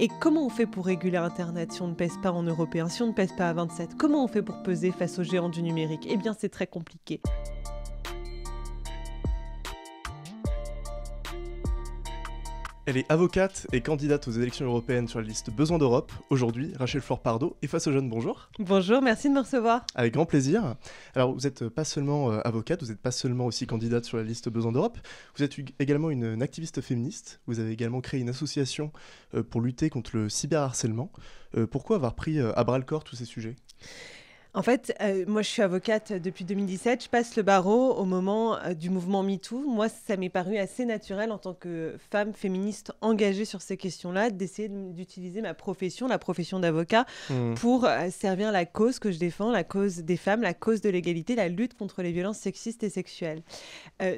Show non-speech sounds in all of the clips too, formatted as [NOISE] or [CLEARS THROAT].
Et comment on fait pour réguler Internet si on ne pèse pas en européen, si on ne pèse pas à 27 Comment on fait pour peser face aux géants du numérique Eh bien, c'est très compliqué. Elle est avocate et candidate aux élections européennes sur la liste Besoin d'Europe. Aujourd'hui, Rachel Flore Pardo est face aux jeunes. Bonjour. Bonjour, merci de me recevoir. Avec grand plaisir. Alors, vous n'êtes pas seulement euh, avocate, vous n'êtes pas seulement aussi candidate sur la liste Besoin d'Europe. Vous êtes également une, activiste féministe. Vous avez également créé une association euh, pour lutter contre le cyberharcèlement. Euh, pourquoi avoir pris à bras le corps tous ces sujets en fait, euh, moi je suis avocate depuis 2017, je passe le barreau au moment euh, du mouvement MeToo. Moi, ça m'est paru assez naturel en tant que femme féministe engagée sur ces questions-là, d'essayer d'utiliser ma profession, la profession d'avocat, hmm. pour euh, servir la cause que je défends, la cause des femmes, la cause de l'égalité, la lutte contre les violences sexistes et sexuelles.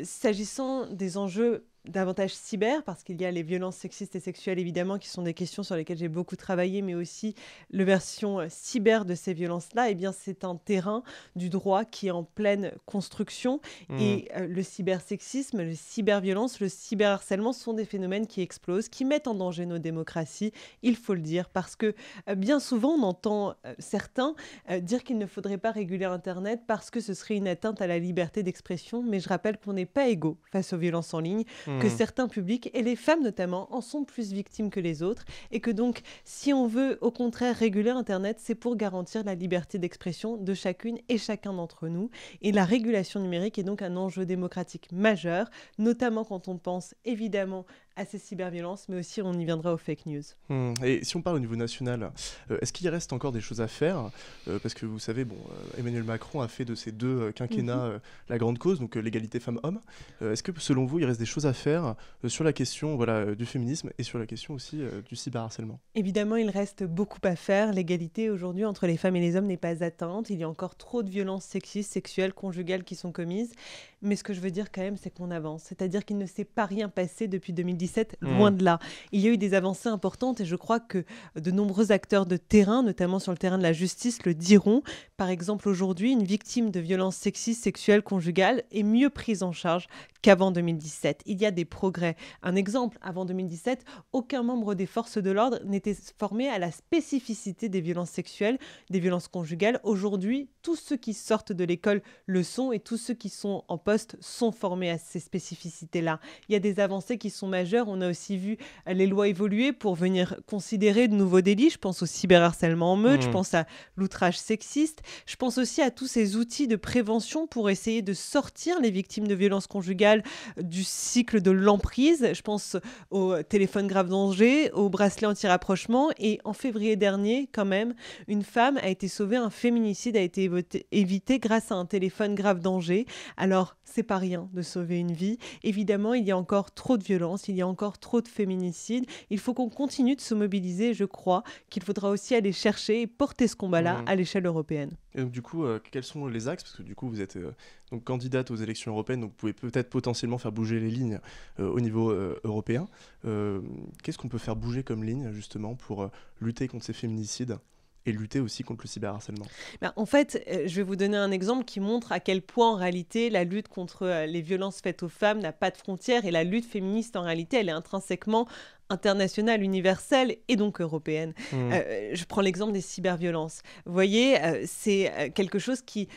S'agissant des enjeux davantage cyber, parce qu'il y a les violences sexistes et sexuelles, évidemment, qui sont des questions sur lesquelles j'ai beaucoup travaillé, mais aussi le version euh, cyber de ces violences-là, et eh bien, c'est un terrain du droit qui est en pleine construction. Mmh. Et euh, le cybersexisme, le cyberviolence, le cyberharcèlement sont des phénomènes qui explosent, qui mettent en danger nos démocraties, il faut le dire, parce que euh, bien souvent, on entend certains dire qu'il ne faudrait pas réguler Internet parce que ce serait une atteinte à la liberté d'expression, mais je rappelle qu'on n'est pas égaux face aux violences en ligne que hmm. certains publics, et les femmes notamment, en sont plus victimes que les autres, et que donc, si on veut au contraire réguler Internet, c'est pour garantir la liberté d'expression de chacune et chacun d'entre nous. Et la régulation numérique est donc un enjeu démocratique majeur, notamment quand on pense évidemment à ces cyberviolences, mais aussi on y viendra aux fake news. Hmm. Et si on parle au niveau national, euh, est-ce qu'il reste encore des choses à faire euh, Parce que vous savez, bon, euh, Emmanuel Macron a fait de ces deux quinquennats mhm. la grande cause, donc l'égalité femmes-hommes. est-ce que selon vous, il reste des choses à faire sur la question voilà, du féminisme et sur la question aussi du cyberharcèlement Évidemment, il reste beaucoup à faire. L'égalité aujourd'hui entre les femmes et les hommes n'est pas atteinte. Il y a encore trop de violences sexistes, sexuelles, conjugales qui sont commises. Mais ce que je veux dire quand même, c'est qu'on avance. C'est-à-dire qu'il ne s'est pas rien passé depuis 2010 Hmm. loin de là. Il y a eu des avancées importantes et je crois que de nombreux acteurs de terrain, notamment sur le terrain de la justice, le diront. Par exemple, aujourd'hui, une victime de violences sexistes, sexuelles, conjugales est mieux prise en charge qu'avant 2017. Il y a des progrès. Un exemple, avant 2017, aucun membre des forces de l'ordre n'était formé à la spécificité des violences sexuelles, des violences conjugales. Aujourd'hui, tous ceux qui sortent de l'école le sont et tous ceux qui sont en poste sont formés à ces spécificités-là. Il y a des avancées qui sont majeures on a aussi vu euh, les lois évoluer pour venir considérer de nouveaux délits. Je pense au cyberharcèlement en meute, je mmh. pense à l'outrage sexiste, je pense aussi à tous ces outils de prévention pour essayer de sortir les victimes de violences conjugales du cycle de l'emprise. Je pense au téléphone grave danger, au bracelet anti-rapprochement. Et en février dernier, quand même, une femme a été sauvée, un féminicide a été évité grâce à un téléphone grave danger. Alors, c'est pas rien de sauver une vie. Évidemment, il y a encore trop de violence, y a encore trop de féminicides. Il faut qu'on continue de se mobiliser, je crois qu'il faudra aussi aller chercher et porter ce combat-là mm. à l'échelle européenne. du coup, euh, quels sont les axes Parce que du coup, vous êtes euh, donc candidate aux élections européennes, donc vous pouvez peut-être potentiellement faire bouger les lignes euh, au niveau européen. Qu'est-ce qu'on peut faire bouger comme ligne justement pour lutter contre ces féminicides et lutter aussi contre le cyberharcèlement ben, En fait, euh, je vais vous donner un exemple qui montre à quel point en réalité la lutte contre euh, les violences faites aux femmes n'a pas de frontières et la lutte féministe en réalité elle est intrinsèquement internationale, universelle et donc européenne. Mmh. Euh, je prends l'exemple des cyberviolences. Vous voyez, euh, c'est euh, quelque chose qui,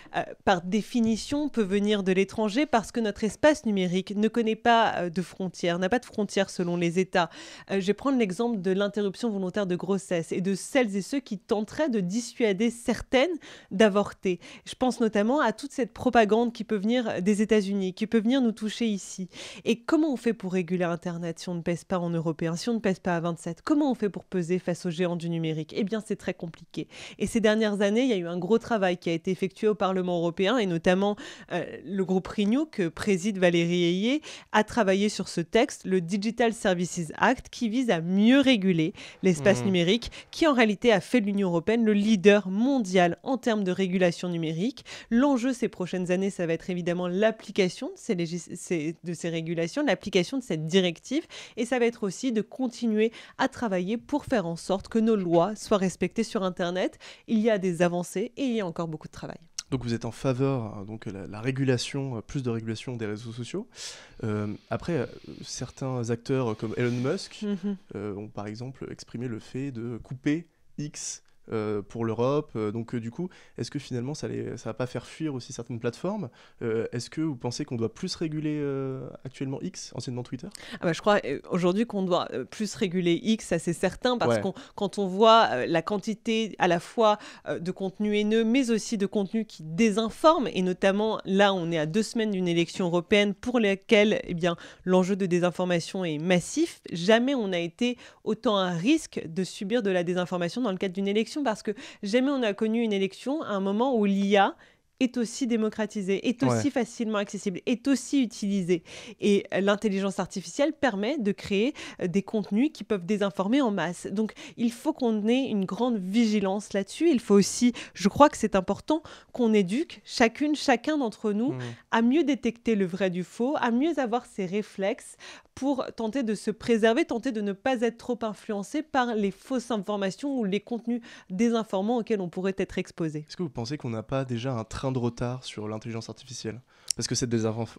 par définition, peut venir de l'étranger parce que notre espace numérique ne connaît pas de frontières, n'a pas de frontières selon les États. je vais prendre l'exemple de l'interruption volontaire de grossesse et de celles et ceux qui tenteraient de dissuader certaines d'avorter. Je pense notamment à toute cette propagande qui peut venir des États-Unis, qui peut venir nous toucher ici. Et comment on fait pour réguler Internet si on ne pèse pas en européen ne pèse pas à 27. Comment on fait pour peser face aux géants du numérique Eh bien, c'est très compliqué. Et ces dernières années, il y a eu un gros travail qui a été effectué au Parlement européen et notamment euh, le groupe Renew que préside Valérie Ayé a travaillé sur ce texte, le Digital Services Act, qui vise à mieux réguler l'espace mmh. numérique, qui en réalité a fait de l'Union européenne le leader mondial en termes de régulation numérique. L'enjeu ces prochaines années, ça va être évidemment l'application de de ces régulations, l'application de cette directive, et ça va être aussi de continuer à travailler pour faire en sorte que nos lois soient respectées sur Internet. Il y a des avancées et il y a encore beaucoup de travail. Donc vous êtes en faveur hein, donc euh, la, régulation, euh, plus de régulation des réseaux sociaux. Euh, après, certains acteurs comme Elon Musk mm-hmm. ont par exemple exprimé le fait de couper X euh, pour l'Europe. Euh, donc euh, du coup, est-ce que finalement ça ne va pas faire fuir aussi certaines plateformes Est-ce que vous pensez qu'on doit plus réguler actuellement X, anciennement Twitter ah bah, Je crois aujourd'hui qu'on doit plus réguler X, ça c'est certain, parce qu'on quand on voit la quantité à la fois de contenu haineux, mais aussi de contenu qui désinforme, et notamment là on est à deux semaines d'une élection européenne pour laquelle eh bien, l'enjeu de désinformation est massif, jamais on a été autant à risque de subir de la désinformation dans le cadre d'une élection parce que jamais on a connu une élection à un moment où l'IA est aussi démocratisée, est aussi facilement accessible, est aussi utilisée. Et l'intelligence artificielle permet de créer euh, des contenus qui peuvent désinformer en masse. Donc il faut qu'on ait une grande vigilance là-dessus. Il faut aussi, je crois que c'est important, qu'on éduque chacune, chacun d'entre nous mmh. à mieux détecter le vrai du faux, à mieux avoir ses réflexes pour tenter de se préserver, tenter de ne pas être trop influencé par les fausses informations ou les contenus désinformants auxquels on pourrait être exposé. Est-ce que vous pensez qu'on n'a pas déjà un train de retard sur l'intelligence artificielle Parce que cette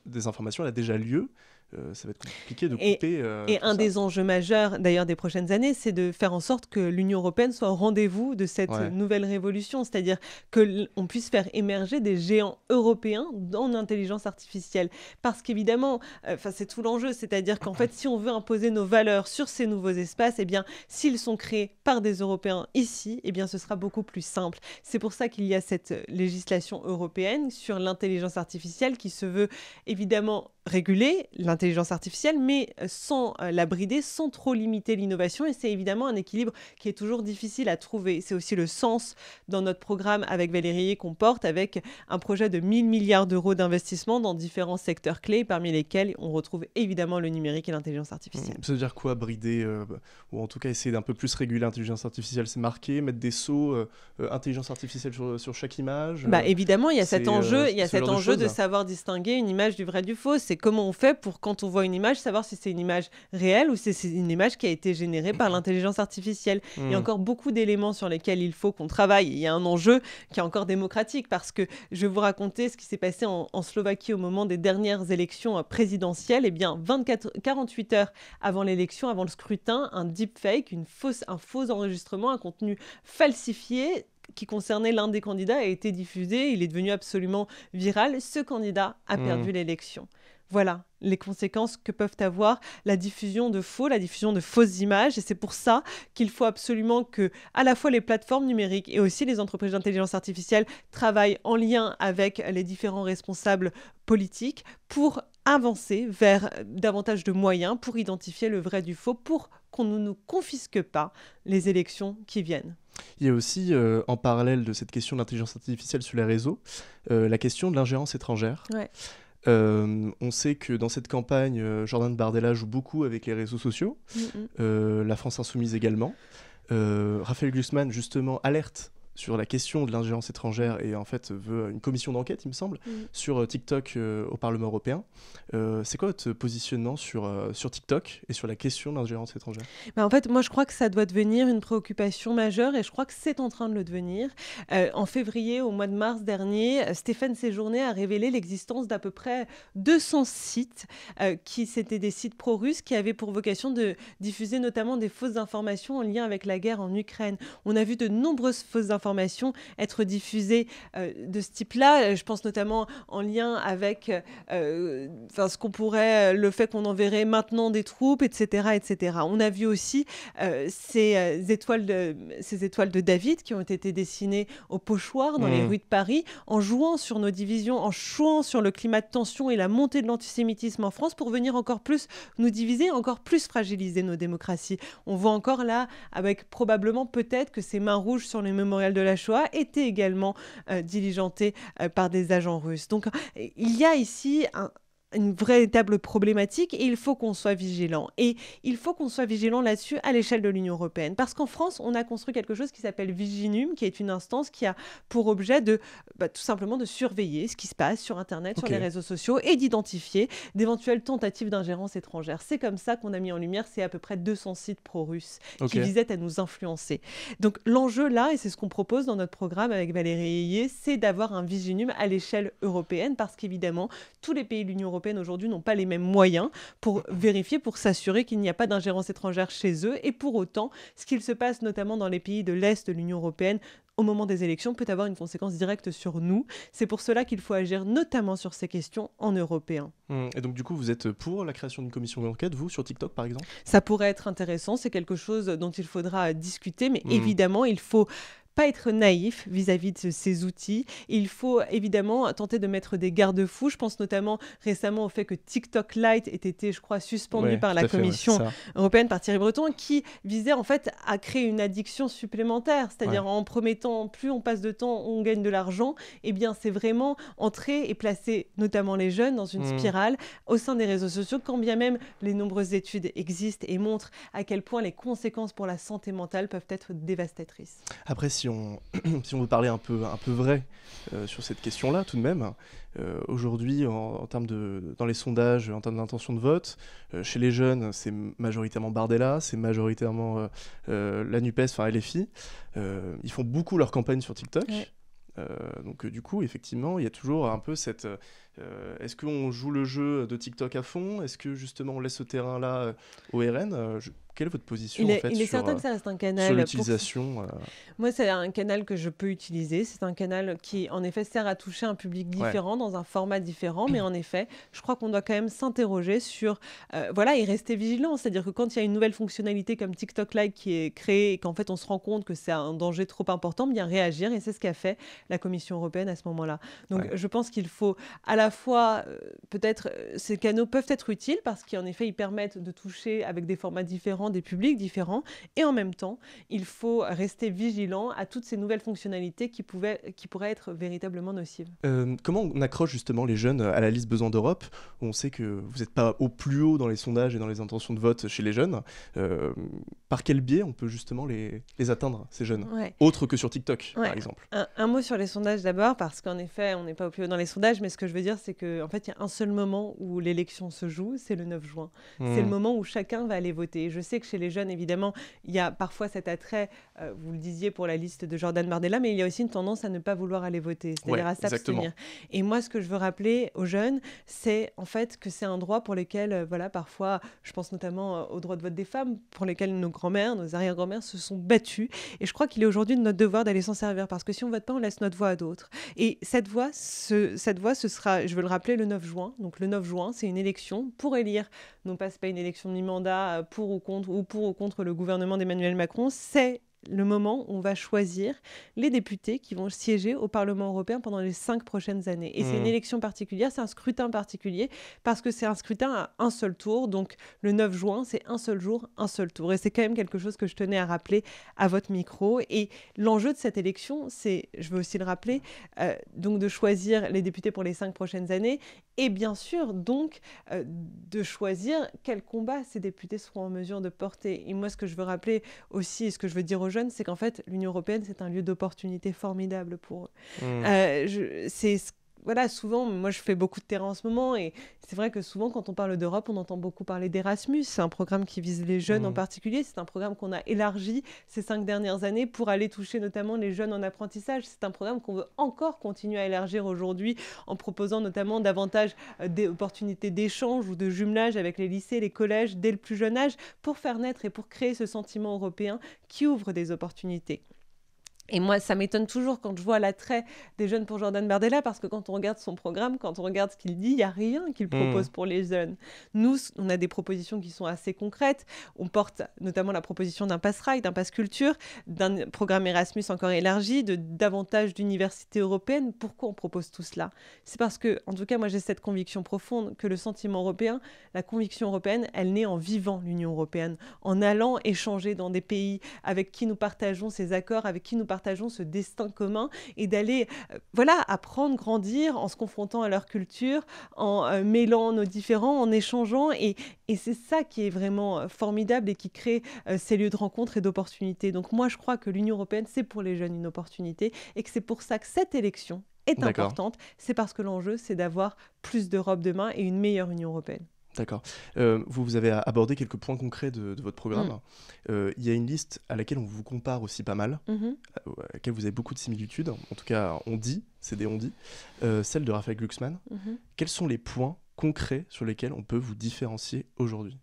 désinformation, elle a déjà lieu, euh, ça va être compliqué de couper. Euh, et, un des enjeux majeurs, d'ailleurs, des prochaines années, c'est de faire en sorte que l'Union européenne soit au rendez-vous de cette nouvelle révolution, c'est-à-dire que puisse faire émerger des géants européens dans l'intelligence artificielle. Parce qu'évidemment, euh, enfin, c'est tout l'enjeu, c'est-à-dire qu'en fait, si on veut imposer nos valeurs sur ces nouveaux espaces, eh bien, s'ils sont créés par des Européens ici, eh bien, ce sera beaucoup plus simple. C'est pour ça qu'il y a cette législation européenne sur l'intelligence artificielle qui se veut évidemment réguler l'intelligence artificielle, mais sans euh, la brider, sans trop limiter l'innovation. Et c'est évidemment un équilibre qui est toujours difficile à trouver. C'est aussi le sens dans notre programme avec Valérie qu'on porte, avec un projet de 1000 milliards d'euros d'investissement dans différents secteurs clés, parmi lesquels on retrouve évidemment le numérique et l'intelligence artificielle. Ça veut dire quoi, brider, euh, ou en tout cas essayer d'un peu plus réguler l'intelligence artificielle C'est marquer, mettre des sauts, euh, intelligence artificielle sur, chaque image bah, Évidemment, il y a cet enjeu, il y a cet enjeu de, de hein. savoir distinguer une image du vrai du faux comment on fait pour, quand on voit une image, savoir si c'est une image réelle ou si c'est une image qui a été générée par mm. l'intelligence artificielle. Il y a mm. encore beaucoup d'éléments sur lesquels il faut qu'on travaille. Il y a un enjeu qui est encore démocratique parce que je vais vous raconter ce qui s'est passé en, Slovaquie au moment des dernières élections euh, présidentielles. eh bien, 24, 48 heures avant l'élection, avant le scrutin, un deepfake, une fausse, un faux enregistrement, un contenu falsifié qui concernait l'un des candidats a été diffusé, il est devenu absolument viral, ce candidat a mm. perdu l'élection. Voilà les conséquences que peuvent avoir la diffusion de faux, la diffusion de fausses images. Et c'est pour ça qu'il faut absolument que à la fois les plateformes numériques et aussi les entreprises d'intelligence artificielle travaillent en lien avec les différents responsables politiques pour avancer vers davantage de moyens pour identifier le vrai du faux, pour qu'on ne nous confisque pas les élections qui viennent. Il y a aussi, euh, en parallèle de cette question de l'intelligence artificielle sur les réseaux, euh, la question de l'ingérence étrangère. Ouais. Euh, on sait que dans cette campagne, euh, Jordan Bardella joue beaucoup avec les réseaux sociaux, euh, la France Insoumise également. Raphaël Glusman, justement, alerte sur la question de l'ingérence étrangère et en fait veut une commission d'enquête, il me semble, mm. sur euh, TikTok euh, au Parlement européen. Euh, c'est quoi votre positionnement sur, sur TikTok et sur la question de l'ingérence étrangère En fait, moi je crois que ça doit devenir une préoccupation majeure et je crois que c'est en train de le devenir. en février, au mois de mars dernier, Stéphane Séjourné a révélé l'existence d'à peu près 200 sites qui c'était des sites pro-russes qui avaient pour vocation de diffuser notamment des fausses informations en lien avec la guerre en Ukraine. On a vu de nombreuses fausses informations être diffusées euh, de ce type-là. Euh, je pense notamment en lien avec euh, enfin, ce qu'on pourrait, le fait qu'on enverrait maintenant des troupes, etc., etc. On a vu aussi ces étoiles, de, ces étoiles de David qui ont été dessinées au pochoir dans les mmh. rues de Paris, en jouant sur nos divisions, en jouant sur le climat de tension et la montée de l'antisémitisme en France pour venir encore plus nous diviser, encore plus fragiliser nos démocraties. On voit encore là, avec probablement peut-être que ces mains rouges sur les mémorial de la Shoah était également euh, diligenté euh, par des agents russes. Donc il y a ici un, une véritable problématique et il faut qu'on soit vigilant. Et il faut qu'on soit vigilant là-dessus à l'échelle de l'Union européenne. Parce qu'en France, on a construit quelque chose qui s'appelle Viginum, qui est une instance qui a pour objet de bah, tout simplement de surveiller ce qui se passe sur Internet, sur les réseaux sociaux et d'identifier d'éventuelles tentatives d'ingérence étrangère. C'est comme ça qu'on a mis en lumière ces à peu près 200 sites pro-russes qui visaient à nous influencer. Donc l'enjeu là, et c'est ce qu'on propose dans notre programme avec Valérie Ayé, c'est d'avoir un Viginum à l'échelle européenne parce qu'évidemment, tous les pays de l'Union européenne aujourd'hui n'ont pas les mêmes moyens pour vérifier, pour s'assurer qu'il n'y a pas d'ingérence étrangère chez eux. Et pour autant, ce qu'il se passe notamment dans les pays de l'Est de l'Union européenne, au moment des élections peut avoir une conséquence directe sur nous. C'est pour cela qu'il faut agir notamment sur ces questions en européen. Mm. Et donc du coup, vous êtes pour la création d'une commission d'enquête, vous, sur TikTok par exemple Ça pourrait être intéressant, c'est quelque chose dont il faudra discuter, mais mm. évidemment, il faut pas être naïf vis-à-vis de ces outils. Il faut évidemment tenter de mettre des garde-fous. Je pense notamment récemment au fait que TikTok Lite ait été, je crois, suspendu par la Commission européenne, par Thierry Breton, qui visait en fait à créer une addiction supplémentaire. C'est-à-dire en promettant plus on passe de temps, on gagne de l'argent. Eh bien, c'est vraiment entrer et placer notamment les jeunes dans une mm. spirale au sein des réseaux sociaux, quand bien même les nombreuses études existent et montrent à quel point les conséquences pour la santé mentale peuvent être dévastatrices. Après, si on, [CLEARS THROAT] si veut parler un peu, un peu vrai euh, sur cette question-là, tout de même, euh, aujourd'hui, en, termes de, dans les sondages, en termes d'intention de vote, euh, chez les jeunes, c'est majoritairement Bardella, c'est majoritairement la NUPES, enfin LFI. ils font beaucoup leur campagne sur TikTok. donc du coup, effectivement, il y a toujours un peu cette, euh, est-ce qu'on joue le jeu de TikTok à fond Est-ce que justement on laisse ce terrain-là euh, au RN euh, Quelle est votre position en fait, sur, certain que ça reste un canal. l'utilisation. Moi, c'est un canal que je peux utiliser. C'est un canal qui, en effet, sert à toucher un public différent dans un format différent. Mais en effet, je crois qu'on doit quand même s'interroger sur, voilà, et rester vigilant. C'est-à-dire que quand il y a une nouvelle fonctionnalité comme TikTok Live qui est créée et qu'en fait on se rend compte que c'est un danger trop important, bien réagir. Et c'est ce qu'a fait la Commission européenne à ce moment-là. Donc, je pense qu'il faut à la la fois, euh, peut-être, euh, ces canaux peuvent être utiles parce qu'en effet, ils permettent de toucher avec des formats différents, des publics différents. Et en même temps, il faut rester vigilant à toutes ces nouvelles fonctionnalités qui, pouvaient, qui pourraient être véritablement nocives. Euh, comment on accroche justement les jeunes à la liste besoin d'Europe On sait que vous n'êtes pas au plus haut dans les sondages et dans les intentions de vote chez les jeunes. par quel biais on peut justement les, les atteindre, ces jeunes autres Autre que sur TikTok, par exemple. Un, un, mot sur les sondages d'abord, parce qu'en effet, on n'est pas au plus haut dans les sondages, mais ce que je veux dire, c'est qu'en fait, il y a un seul moment où l'élection se joue, c'est le 9 juin. C'est le hmm. moment où chacun va aller voter. Je sais que chez les jeunes, évidemment, il y a parfois cet attrait, euh, vous le disiez pour la liste de Jordan Bardella, mais il y a aussi une tendance à ne pas vouloir aller voter, c'est-à-dire à s'abstenir. Et moi, ce que je veux rappeler aux jeunes, c'est en fait que c'est un droit pour lequel, euh, voilà, parfois, je pense notamment euh, au droit de vote des femmes, pour lequel nos grands-mères, nos arrière-grands-mères se sont battues. Et je crois qu'il est aujourd'hui de notre devoir d'aller s'en servir, parce que si on vote pas, on laisse notre voix à d'autres. Et cette voix, cette voix, ce sera je veux le rappeler, le 9 juin. Donc le 9 juin, c'est une élection pour élire, non pas, pas une élection ni mandat euh, pour ou contre, ou pour ou contre le gouvernement d'Emmanuel Macron, c'est le moment où on va choisir les députés qui vont siéger au Parlement européen pendant les cinq prochaines années. Et c'est une mmh. élection particulière, c'est un scrutin particulier, parce que c'est un scrutin à un seul tour. Donc le 9 juin, c'est un seul jour, un seul tour. Et c'est quand même quelque chose que je tenais à rappeler à votre micro. Et l'enjeu de cette élection, c'est, je veux aussi le rappeler, euh, donc de choisir les députés pour les cinq prochaines années. Et bien sûr, donc, euh, de choisir quel combat ces députés seront en mesure de porter. Et moi, ce que je veux rappeler aussi, ce que je veux dire aux c'est qu'en fait, l'Union européenne, c'est un lieu d'opportunité formidable pour eux. Hmm. Euh, c'est ce voilà, souvent, moi je fais beaucoup de terrain en ce moment et c'est vrai que souvent quand on parle d'Europe, on entend beaucoup parler d'Erasmus. C'est un programme qui vise les jeunes en mmh. particulier. C'est un programme qu'on a élargi ces cinq dernières années pour aller toucher notamment les jeunes en apprentissage. C'est un programme qu'on veut encore continuer à élargir aujourd'hui en proposant notamment davantage euh, d'opportunités d'échange ou de jumelage avec les lycées, les collèges dès le plus jeune âge pour faire naître et pour créer ce sentiment européen qui ouvre des opportunités. Et moi, ça m'étonne toujours quand je vois l'attrait des jeunes pour Jordan Bardella, parce que quand on regarde son programme, quand on regarde ce qu'il dit, il n'y a rien qu'il hmm. propose pour les jeunes. Nous, on a des propositions qui sont assez concrètes. On porte notamment la proposition d'un pass rail, d'un pass culture, d'un programme Erasmus encore élargi, de davantage d'universités européennes. Pourquoi on propose tout cela C'est parce que, en tout cas, moi, j'ai cette conviction profonde que le sentiment européen, la conviction européenne, elle naît en vivant l'Union européenne, en allant échanger dans des pays avec qui nous partageons ces accords, avec qui nous partageons partageons ce destin commun et d'aller euh, voilà, apprendre, grandir en se confrontant à leur culture, en euh, mêlant nos différents, en échangeant. Et, c'est ça qui est vraiment euh, formidable et qui crée ces lieux de rencontre et d'opportunités. Donc moi, je crois que l'Union européenne, c'est pour les jeunes une opportunité et que c'est pour ça que cette élection est importante. C'est parce que l'enjeu, c'est d'avoir plus d'Europe demain et une meilleure Union européenne. D'accord. Euh, vous, vous avez abordé quelques points concrets de, votre programme. Mm. Euh, il y a une liste à laquelle on vous compare aussi pas mal, mm-hmm. euh, à laquelle vous avez beaucoup de similitudes. En tout cas, on dit, c'est des on dit, celle de Raphaël Glucksmann. Mm-hmm. Quels sont les points concrets sur lesquels on peut vous différencier aujourd'hui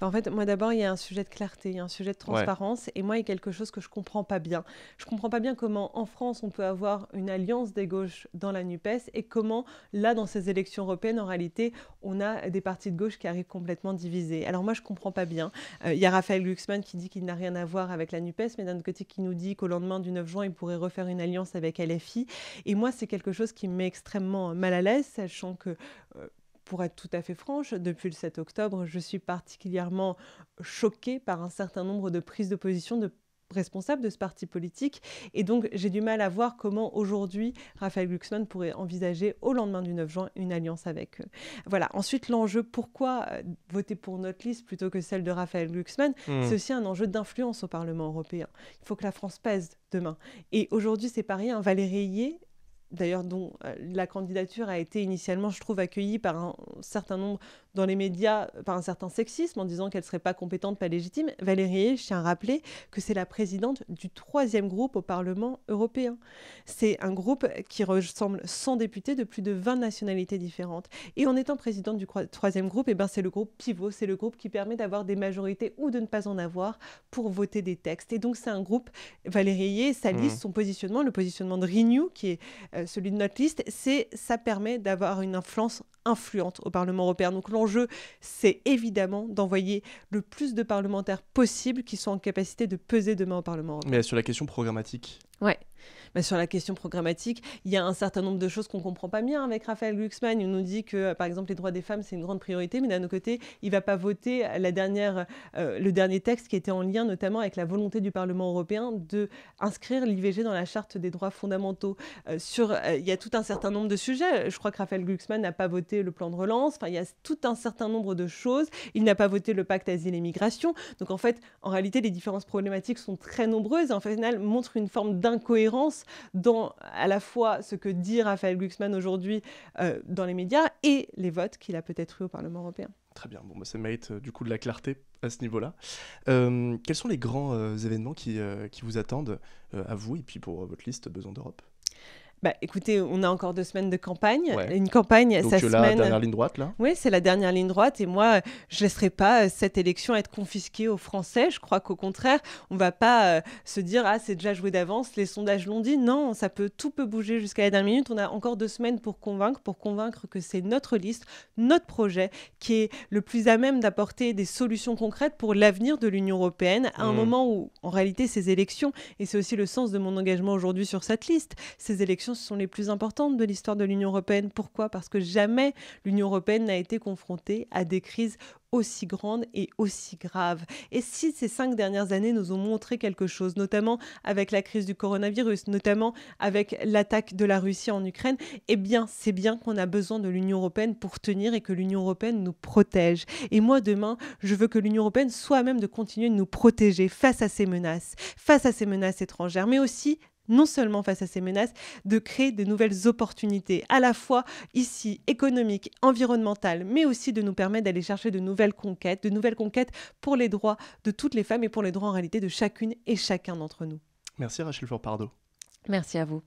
en fait, moi d'abord, il y a un sujet de clarté, il y a un sujet de transparence, et moi, il y a quelque chose que je ne comprends pas bien. Je ne comprends pas bien comment en France on peut avoir une alliance des gauches dans la NUPES et comment là, dans ces élections européennes, en réalité, on a des partis de gauche qui arrivent complètement divisés. Alors moi, je ne comprends pas bien. Euh, il y a Raphaël Glucksmann qui dit qu'il n'a rien à voir avec la NUPES, mais d'un côté, qui nous dit qu'au lendemain du 9 juin, il pourrait refaire une alliance avec LFI. Et moi, c'est quelque chose qui me met extrêmement mal à l'aise, sachant que. Euh, pour être tout à fait franche, depuis le 7 octobre, je suis particulièrement choquée par un certain nombre de prises de position de responsables de ce parti politique. Et donc, j'ai du mal à voir comment aujourd'hui Raphaël Glucksmann pourrait envisager au lendemain du 9 juin une alliance avec eux. Voilà. Ensuite, l'enjeu, pourquoi euh, voter pour notre liste plutôt que celle de Raphaël Glucksmann hmm. C'est aussi un enjeu d'influence au Parlement européen. Il faut que la France pèse demain. Et aujourd'hui, c'est pareil, un Valérie d'ailleurs dont euh, la candidature a été initialement, je trouve, accueillie par un certain nombre dans les médias par un certain sexisme en disant qu'elle ne serait pas compétente, pas légitime. Valérie je tiens à rappeler que c'est la présidente du troisième groupe au Parlement européen. C'est un groupe qui ressemble 100 députés de plus de 20 nationalités différentes. Et en étant présidente du troisième groupe, et eh ben c'est le groupe pivot, c'est le groupe qui permet d'avoir des majorités ou de ne pas en avoir pour voter des textes. Et donc c'est un groupe, Valérie sa liste, mmh. son positionnement, le positionnement de Renew, qui est euh, celui de notre liste, c'est ça permet d'avoir une influence influente au Parlement européen. Donc l'enjeu, c'est évidemment d'envoyer le plus de parlementaires possible qui sont en capacité de peser demain au Parlement. Mais sur la question programmatique, ouais sur la question programmatique, il y a un certain nombre de choses qu'on ne comprend pas bien avec Raphaël Glucksmann. Il nous dit que, euh, par exemple, les droits des femmes, c'est une grande priorité, mais d'un autre côté, il ne va pas voter euh, la dernière, euh, le dernier texte qui était en lien notamment avec la volonté du Parlement européen de inscrire l'IVG dans la charte des droits fondamentaux. sur, il y a tout un certain nombre de sujets. Je crois que Raphaël Glucksmann n'a pas voté le plan de relance. Enfin, il y a tout un certain nombre de choses. Il n'a pas voté le pacte asile et migration. Donc en fait, en réalité, les différences problématiques sont très nombreuses et en fait, montrent une forme d'incohérence dans à la fois ce que dit Raphaël Glucksmann aujourd'hui euh, dans les médias et les votes qu'il a peut-être eu au Parlement européen. Très bien, bon, bah, ça mérite euh, du coup de la clarté à ce niveau-là. Euh, quels sont les grands événements qui, qui vous attendent à vous et puis pour votre liste Besoin d'Europe bah, écoutez, on a encore deux semaines de campagne. Une campagne, Donc ça se là, la dernière ligne droite, là Oui, c'est la dernière ligne droite. Et moi, je ne laisserai pas euh, cette élection être confisquée aux Français. Je crois qu'au contraire, on ne va pas euh, se dire « Ah, c'est déjà joué d'avance, les sondages l'ont dit ». Non, ça peut, tout peut bouger jusqu'à la dernière minute. On a encore deux semaines pour convaincre, pour convaincre que c'est notre liste, notre projet, qui est le plus à même d'apporter des solutions concrètes pour l'avenir de l'Union européenne, à un mmh. moment où, en réalité, ces élections, et c'est aussi le sens de mon engagement aujourd'hui sur cette liste, ces élections sont les plus importantes de l'histoire de l'Union européenne. Pourquoi Parce que jamais l'Union européenne n'a été confrontée à des crises aussi grandes et aussi graves. Et si ces cinq dernières années nous ont montré quelque chose, notamment avec la crise du coronavirus, notamment avec l'attaque de la Russie en Ukraine, eh bien c'est bien qu'on a besoin de l'Union européenne pour tenir et que l'Union européenne nous protège. Et moi demain, je veux que l'Union européenne soit à même de continuer de nous protéger face à ces menaces, face à ces menaces étrangères, mais aussi non seulement face à ces menaces, de créer de nouvelles opportunités, à la fois ici économiques, environnementales, mais aussi de nous permettre d'aller chercher de nouvelles conquêtes, de nouvelles conquêtes pour les droits de toutes les femmes et pour les droits en réalité de chacune et chacun d'entre nous. Merci Rachel Fourpardo. Merci à vous.